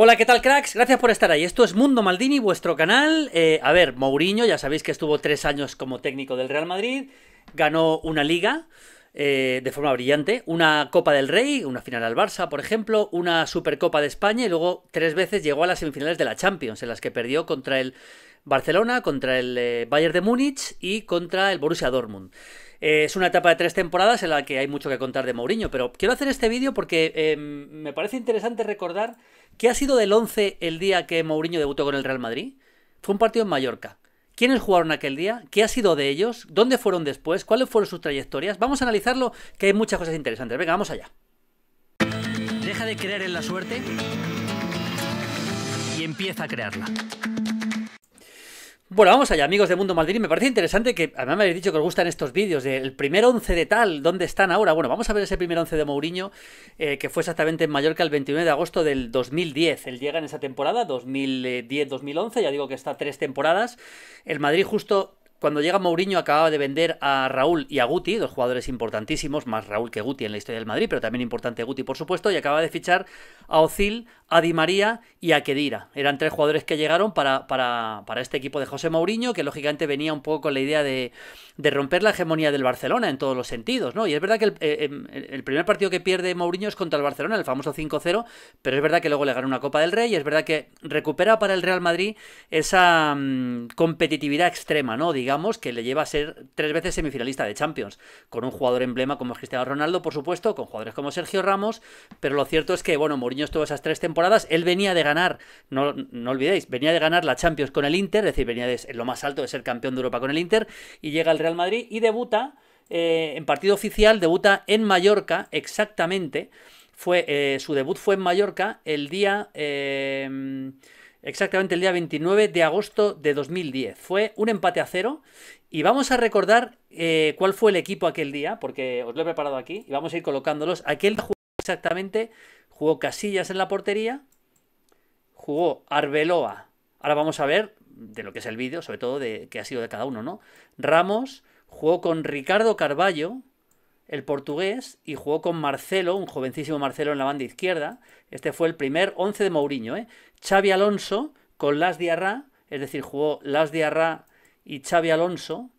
Hola, ¿qué tal, cracks? Gracias por estar ahí. Esto es Mundo Maldini, vuestro canal. Eh, a ver, Mourinho, ya sabéis que estuvo tres años como técnico del Real Madrid, ganó una liga eh, de forma brillante, una Copa del Rey, una final al Barça, por ejemplo, una Supercopa de España y luego tres veces llegó a las semifinales de la Champions, en las que perdió contra el Barcelona, contra el eh, Bayern de Múnich y contra el Borussia Dortmund. Eh, es una etapa de tres temporadas en la que hay mucho que contar de Mourinho, pero quiero hacer este vídeo porque em, me parece interesante recordar qué ha sido del 11 el día que Mourinho debutó con el Real Madrid. Fue un partido en Mallorca. ¿Quiénes jugaron aquel día? ¿Qué ha sido de ellos? ¿Dónde fueron después? ¿Cuáles fueron sus trayectorias? Vamos a analizarlo, que hay muchas cosas interesantes. Venga, vamos allá. Deja de creer en la suerte y empieza a crearla. Bueno, vamos allá, amigos de Mundo Madrid. Me parece interesante que, además me habéis dicho que os gustan estos vídeos del primer once de tal, ¿dónde están ahora? Bueno, vamos a ver ese primer once de Mourinho, eh, que fue exactamente en Mallorca el 29 de agosto del 2010. Él llega en esa temporada, 2010-2011, ya digo que está tres temporadas. El Madrid justo cuando llega Mourinho acababa de vender a Raúl y a Guti, dos jugadores importantísimos, más Raúl que Guti en la historia del Madrid, pero también importante Guti por supuesto, y acaba de fichar a Ozil, a Di María y a Kedira. Eran tres jugadores que llegaron para, para, para este equipo de José Mourinho, que lógicamente venía un poco con la idea de, romper la hegemonía del Barcelona en todos los sentidos, ¿no? Y es verdad que el, eh, em, primer partido que pierde Mourinho es contra el Barcelona, el famoso 5-0, pero es verdad que luego le gana una Copa del Rey y es verdad que recupera para el Real Madrid esa mm, competitividad extrema, ¿no? digamos, que le lleva a ser tres veces semifinalista de Champions, con un jugador emblema como Cristiano Ronaldo, por supuesto, con jugadores como Sergio Ramos, pero lo cierto es que, bueno, Mourinho estuvo esas tres temporadas, él venía de ganar, no, no olvidéis, venía de ganar la Champions con el Inter, es decir, venía de, lo más alto de ser campeón de Europa con el Inter, y llega al Real Madrid y debuta eh, en partido oficial, debuta en Mallorca, exactamente, fue, eh, su debut fue en Mallorca el día... Eh, exactamente el día 29 de agosto de 2010. Fue un empate a cero y vamos a recordar eh, cuál fue el equipo aquel día, porque os lo he preparado aquí y vamos a ir colocándolos. Aquel jugó exactamente, jugó Casillas en la portería, jugó Arbeloa. Ahora vamos a ver de lo que es el vídeo, sobre todo de qué ha sido de cada uno, ¿no? Ramos jugó con Ricardo Carballo, el portugués y jugó con Marcelo, un jovencísimo Marcelo en la banda izquierda. Este fue el primer 11 de Mourinho. ¿eh? Xavi Alonso con Las Diarra, es decir, jugó Las Diarra y Xavi Alonso.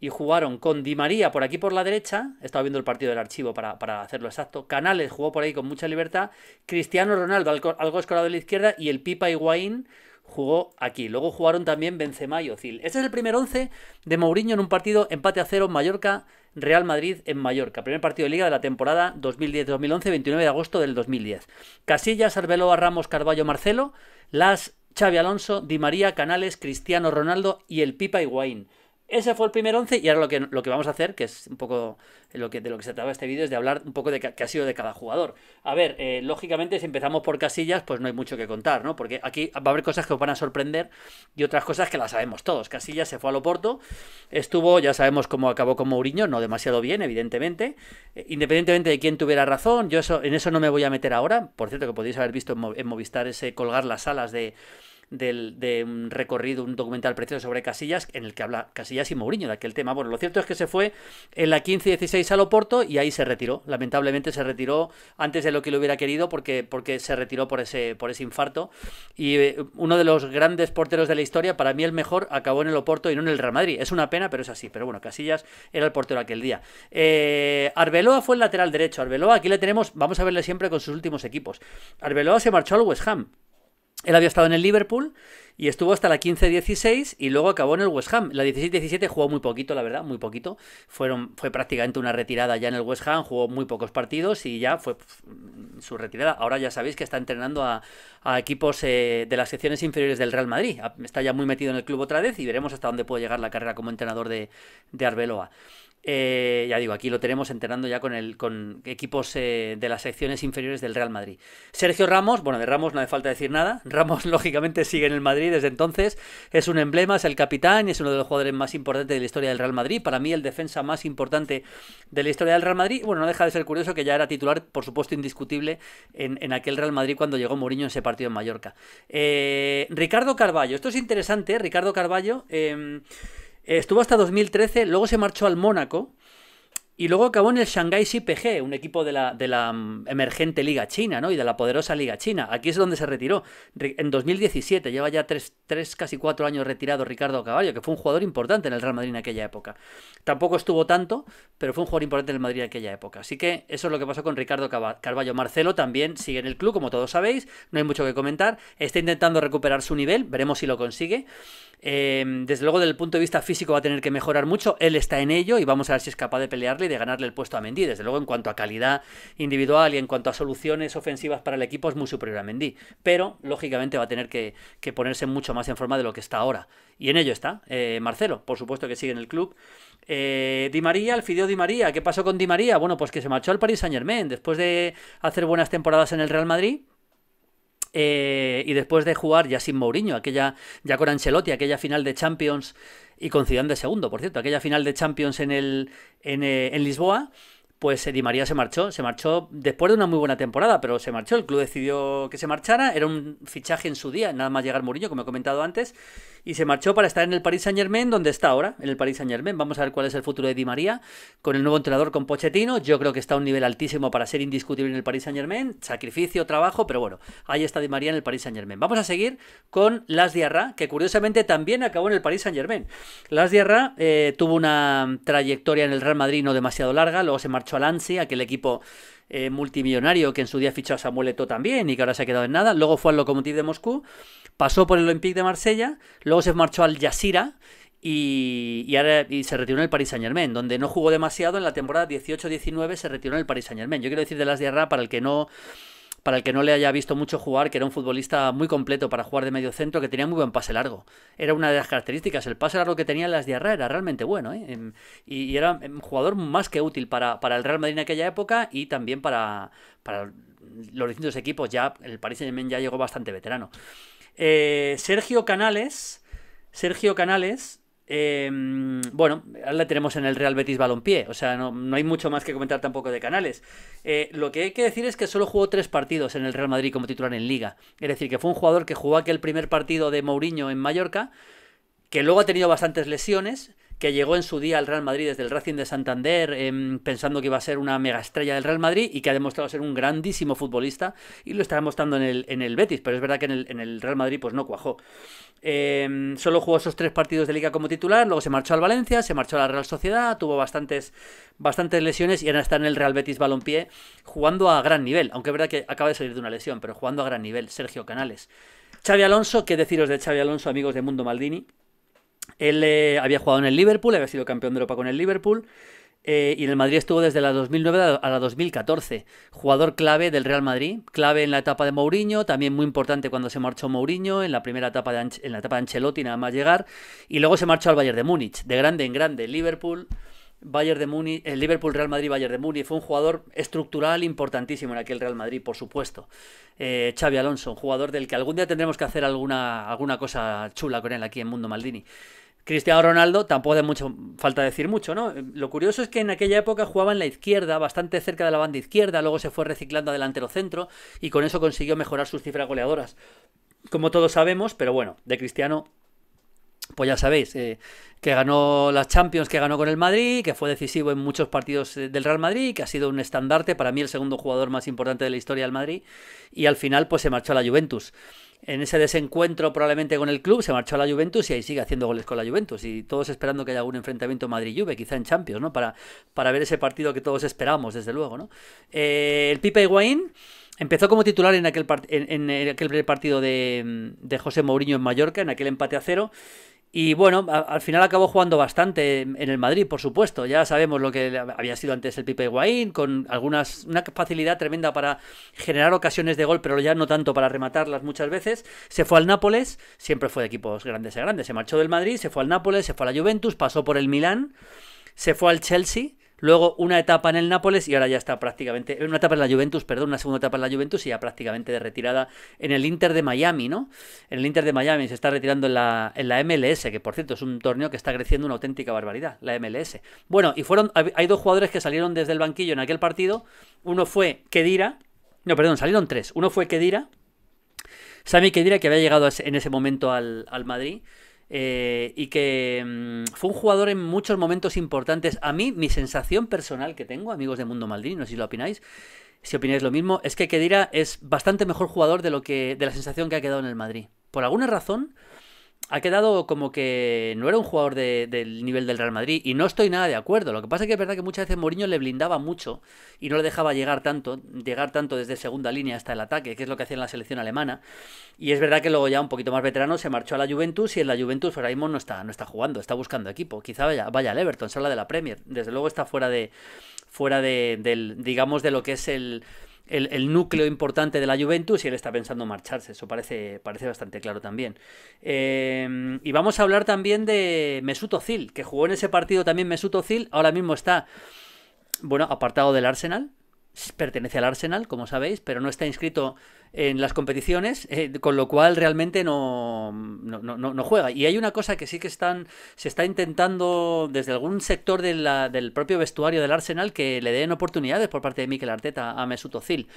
Y jugaron con Di María por aquí por la derecha. Estaba viendo el partido del archivo para, para hacerlo exacto. Canales jugó por ahí con mucha libertad. Cristiano Ronaldo, algo escorado de la izquierda. Y el Pipa Higuaín jugó aquí. Luego jugaron también Benzema y Ozil. Este es el primer once de Mourinho en un partido empate a cero en Mallorca, Real Madrid en Mallorca. Primer partido de liga de la temporada 2010-2011, 29 de agosto del 2010. Casillas, Arbeloa, Ramos, Carballo, Marcelo, Las, Xavi Alonso, Di María, Canales, Cristiano Ronaldo y el Pipa Higuaín ese fue el primer 11 y ahora lo que, lo que vamos a hacer, que es un poco de lo que se trata este vídeo, es de hablar un poco de qué ha sido de cada jugador. A ver, eh, lógicamente si empezamos por casillas, pues no hay mucho que contar, ¿no? Porque aquí va a haber cosas que os van a sorprender y otras cosas que las sabemos todos. Casillas se fue a Loporto, estuvo, ya sabemos cómo acabó con Mourinho, no demasiado bien, evidentemente. Eh, independientemente de quién tuviera razón, yo eso, en eso no me voy a meter ahora. Por cierto, que podéis haber visto en, Movistar ese colgar las alas de del, de un recorrido, un documental precioso sobre Casillas, en el que habla Casillas y Mourinho de aquel tema. Bueno, lo cierto es que se fue en la 15-16 al Oporto y ahí se retiró. Lamentablemente se retiró antes de lo que lo hubiera querido porque, porque se retiró por ese, por ese infarto. Y eh, uno de los grandes porteros de la historia, para mí el mejor, acabó en el Oporto y no en el Real Madrid. Es una pena, pero es así. Pero bueno, Casillas era el portero aquel día. Eh, Arbeloa fue el lateral derecho. Arbeloa, aquí le tenemos, vamos a verle siempre con sus últimos equipos. Arbeloa se marchó al West Ham él había estado en el Liverpool y estuvo hasta la 15-16 y luego acabó en el West Ham. La 16-17 jugó muy poquito, la verdad, muy poquito. Fueron, fue prácticamente una retirada ya en el West Ham, jugó muy pocos partidos y ya fue su retirada. Ahora ya sabéis que está entrenando a, equipos eh, de las secciones inferiores del Real Madrid. Está ya muy metido en el club otra vez y veremos hasta dónde puede llegar la carrera como entrenador de Arbeloa. Eh, ya digo, aquí lo tenemos entrenando ya con, el, con equipos eh, de las secciones inferiores del Real Madrid. Sergio Ramos, bueno, de Ramos no hace falta decir nada. Ramos, lógicamente, sigue en el Madrid desde entonces. Es un emblema, es el capitán y es uno de los jugadores más importantes de la historia del Real Madrid. Para mí, el defensa más importante de la historia del Real Madrid. Bueno, no deja de ser curioso que ya era titular, por supuesto, indiscutible en, en aquel Real Madrid cuando llegó Mourinho en ese partido en Mallorca. Eh, Ricardo Carballo, esto es interesante, Ricardo Carballo. Em, eh, estuvo hasta 2013, luego se marchó al Mónaco, y luego acabó en el Shanghai CPG, un equipo de la, mm, emergente Liga China, ¿no? Y de la poderosa Liga China. Aquí es donde se retiró. En 2017, lleva ya tres, casi cuatro años retirado Ricardo Caballo, que fue un jugador importante en el Real Madrid en aquella época. Tampoco estuvo tanto, pero fue un jugador importante en el Madrid en aquella época. Así que eso es lo que pasó con Ricardo Carballo. Marcelo también sigue en el club, como todos sabéis. No hay mucho que comentar. Está intentando recuperar su nivel. Veremos si lo consigue. Eh, desde luego, desde el punto de vista físico, va a tener que mejorar mucho. Él está en ello y vamos a ver si es capaz de pelearle de ganarle el puesto a Mendy. Desde luego, en cuanto a calidad individual y en cuanto a soluciones ofensivas para el equipo, es muy superior a Mendy. Pero, lógicamente, va a tener que, ponerse mucho más en forma de lo que está ahora. Y en ello está eh, Marcelo, por supuesto que sigue en el club. Eh, Di María, el Fideo Di María. ¿Qué pasó con Di María? Bueno, pues que se marchó al Paris Saint Germain después de hacer buenas temporadas en el Real Madrid eh, y después de jugar ya sin Mourinho, aquella, ya con Ancelotti, aquella final de Champions, y con Zidane de segundo, por cierto, aquella final de Champions en, el, en eh, Lisboa, pues Di María se marchó. Se marchó después de una muy buena temporada, pero se marchó. El club decidió que se marchara. Era un fichaje en su día, nada más llegar Mourinho, como he comentado antes. Y se marchó para estar en el Paris Saint Germain, donde está ahora, en el Paris Saint Germain. Vamos a ver cuál es el futuro de Di María. Con el nuevo entrenador, con Pochettino, yo creo que está a un nivel altísimo para ser indiscutible en el Paris Saint Germain. Sacrificio, trabajo, pero bueno, ahí está Di María en el Paris Saint Germain. Vamos a seguir con Las Diarra, que curiosamente también acabó en el Paris Saint Germain. Las Diarra eh, tuvo una trayectoria en el Real Madrid no demasiado larga, luego se marchó al-Ansi, aquel equipo eh, multimillonario que en su día fichó a Samuel también y que ahora se ha quedado en nada. Luego fue al Lokomotiv de Moscú, pasó por el Olympique de Marsella, luego se marchó al Yasira y, ahora, se retiró en el Paris Saint Germain, donde no jugó demasiado en la temporada 18-19, se retiró en el Paris Saint Germain. Yo quiero decir de Las Diarra, para el que no para el que no le haya visto mucho jugar, que era un futbolista muy completo para jugar de medio centro, que tenía muy buen pase largo. Era una de las características. El pase largo que tenía en las Diarra era realmente bueno. ¿eh? Y era un jugador más que útil para, para el Real Madrid en aquella época y también para, para los distintos equipos. Ya el Paris Saint-Germain ya llegó bastante veterano. Eh, Sergio Canales. Sergio Canales eh, bueno, la tenemos en el Real Betis Balompié, o sea, no, hay mucho más que comentar tampoco de Canales. Eh, lo que hay que decir es que solo jugó tres partidos en el Real Madrid como titular en Liga. Es decir, que fue un jugador que jugó aquel primer partido de Mourinho en Mallorca, que luego ha tenido bastantes lesiones que llegó en su día al Real Madrid desde el Racing de Santander, em, pensando que iba a ser una estrella del Real Madrid y que ha demostrado ser un grandísimo futbolista y lo está mostrando en el, en el Betis, pero es verdad que en el, Real Madrid pues no cuajó. Em, solo jugó esos tres partidos de liga como titular, luego se marchó al Valencia, se marchó a la Real Sociedad, tuvo bastantes, bastantes lesiones y ahora está en el Real Betis Balompié jugando a gran nivel, aunque es verdad que acaba de salir de una lesión, pero jugando a gran nivel, Sergio Canales. Xavi Alonso, ¿qué deciros de Xavi Alonso, amigos de Mundo Maldini? Él eh, había jugado en el Liverpool, había sido campeón de Europa con el Liverpool. Eh, y en el Madrid estuvo desde la 2009 a la 2014. Jugador clave del Real Madrid, clave en la etapa de Mourinho, también muy importante cuando se marchó Mourinho, en la primera etapa de, en la etapa de Ancelotti nada más llegar. Y luego se marchó al Bayern de Múnich, de grande en grande. Liverpool, Bayern de Múnich, el eh, Liverpool, Real Madrid, Bayern de Múnich. Fue un jugador estructural importantísimo en aquel Real Madrid, por supuesto. Xavi Alonso, un jugador del que algún día tendremos que hacer alguna, alguna cosa chula con él aquí en Mundo Maldini. Cristiano Ronaldo tampoco de mucho falta decir mucho, ¿no? Eh, lo curioso es que en aquella época jugaba en la izquierda, bastante cerca de la banda izquierda, luego se fue reciclando a delantero centro y con eso consiguió mejorar sus cifras goleadoras. Como todos sabemos, pero bueno, de Cristiano pues ya sabéis, eh, que ganó las Champions, que ganó con el Madrid, que fue decisivo en muchos partidos eh, del Real Madrid, que ha sido un estandarte, para mí el segundo jugador más importante de la historia del Madrid, y al final pues se marchó a la Juventus en ese desencuentro probablemente con el club, se marchó a la Juventus y ahí sigue haciendo goles con la Juventus. Y todos esperando que haya algún enfrentamiento Madrid-Juve, quizá en Champions, ¿no? Para, para ver ese partido que todos esperamos, desde luego, ¿no? Eh, el Pipe Higuaín empezó como titular en aquel, en, aquel partido de, de José Mourinho en Mallorca, en aquel empate a cero. Y bueno, al final acabó jugando bastante en, el Madrid, por supuesto. Ya sabemos lo que había sido antes el Pipe Higuaín, con algunas una facilidad tremenda para generar ocasiones de gol, pero ya no tanto para rematarlas muchas veces. Se fue al Nápoles, siempre fue de equipos grandes a grandes. Se marchó del Madrid, se fue al Nápoles, se fue a la Juventus, pasó por el Milán, se fue al Chelsea luego una etapa en el Nápoles y ahora ya está prácticamente, una etapa en la Juventus, perdón, una segunda etapa en la Juventus y ya prácticamente de retirada en el Inter de Miami, ¿no? En el Inter de Miami se está retirando en la, en la MLS, que por cierto es un torneo que está creciendo una auténtica barbaridad, la MLS. Bueno, y fueron, hay dos jugadores que salieron desde el banquillo en aquel partido, uno fue Kedira, no, perdón, salieron tres, uno fue Kedira, Sami Kedira que había llegado en ese momento al, al Madrid, eh, y que mm, fue un jugador en muchos momentos importantes. A mí, mi sensación personal que tengo, amigos de Mundo Maldini, no sé si lo opináis, si opináis lo mismo, es que Kedira es bastante mejor jugador de lo que de la sensación que ha quedado en el Madrid. Por alguna razón, ha quedado como que no era un jugador del nivel del Real Madrid y no estoy nada de acuerdo. Lo que pasa es que es verdad que muchas veces Mourinho le blindaba mucho y no le dejaba llegar tanto, llegar tanto desde segunda línea hasta el ataque, que es lo que hacía en la selección alemana. Y es verdad que luego ya un poquito más veterano se marchó a la Juventus y en la Juventus ahora no está, no está jugando, está buscando equipo. Quizá vaya, al Everton, se habla de la Premier. Desde luego está fuera de fuera de, del digamos de lo que es el el, núcleo importante de la Juventus y él está pensando marcharse. Eso parece, parece bastante claro también. Eh, y vamos a hablar también de Mesut Özil, que jugó en ese partido también Mesut Özil. Ahora mismo está, bueno, apartado del Arsenal, pertenece al Arsenal, como sabéis, pero no está inscrito en las competiciones, eh, con lo cual realmente no, no, juega. Y hay una cosa que sí que están, se está intentando desde algún sector del propio vestuario del Arsenal que le den oportunidades por parte de Mikel Arteta a Mesut Özil.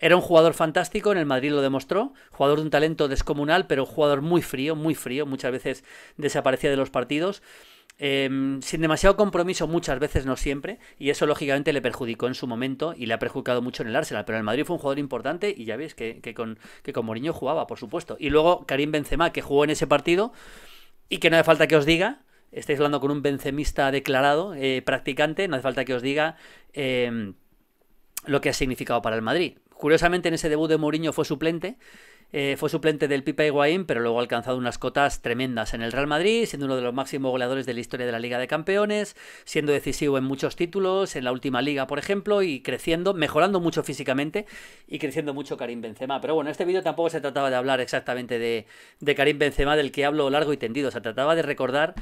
Era un jugador fantástico, en el Madrid lo demostró, jugador de un talento descomunal, pero un jugador muy frío, muy frío, muchas veces desaparecía de los partidos. Em, sin demasiado compromiso muchas veces, no siempre, y eso lógicamente le perjudicó en su momento y le ha perjudicado mucho en el Arsenal, pero en el Madrid fue un jugador importante y ya veis que, con, que con Mourinho jugaba, por supuesto. Y luego Karim Benzema, que jugó en ese partido y que no hace falta que os diga, estáis hablando con un benzemista declarado, eh, practicante, no hace falta que os diga em, lo que ha significado para el Madrid. Curiosamente en ese debut de Mourinho fue suplente eh, fue suplente del Pipa Higuaín, pero luego ha alcanzado unas cotas tremendas en el Real Madrid, siendo uno de los máximos goleadores de la historia de la Liga de Campeones, siendo decisivo en muchos títulos, en la última liga, por ejemplo, y creciendo, mejorando mucho físicamente y creciendo mucho Karim Benzema. Pero bueno, este vídeo tampoco se trataba de hablar exactamente de, de Karim Benzema, del que hablo largo y tendido, se trataba de recordar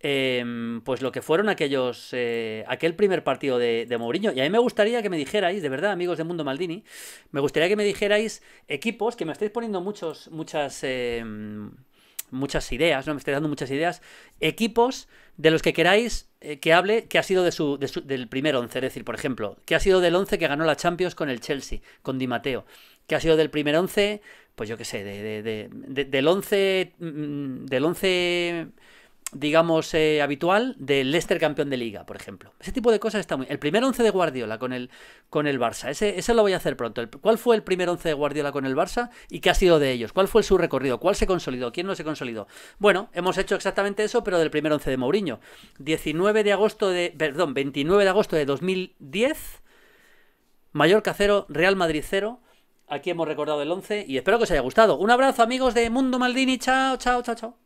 Em, pues lo que fueron aquellos eh, aquel primer partido de, de, Mourinho. Y a mí me gustaría que me dijerais, de verdad, amigos de Mundo Maldini, me gustaría que me dijerais equipos que me estáis poniendo muchos, muchas. Em, muchas ideas, ¿no? Me estáis dando muchas ideas. Equipos de los que queráis eh, que hable que ha sido de su, del primer once. Es decir, por ejemplo, que ha sido del once que ganó la Champions con el Chelsea, con Di matteo Que ha sido del primer once, pues yo qué sé, de, del once. Mm, del once digamos, eh, habitual del Leicester campeón de liga, por ejemplo. Ese tipo de cosas está muy... El primer once de Guardiola con el, con el Barça, ese, lo voy a hacer pronto. ¿Cuál fue el primer once de Guardiola con el Barça y qué ha sido de ellos? ¿Cuál fue su recorrido? ¿Cuál se consolidó? ¿Quién no se consolidó? Bueno, hemos hecho exactamente eso, pero del primer once de Mourinho. 19 de agosto de... Perdón, 29 de agosto de 2010, Mallorca 0, Real Madrid 0. Aquí hemos recordado el 11 y espero que os haya gustado. Un abrazo amigos de Mundo Maldini. Chao, chao, chao, chao.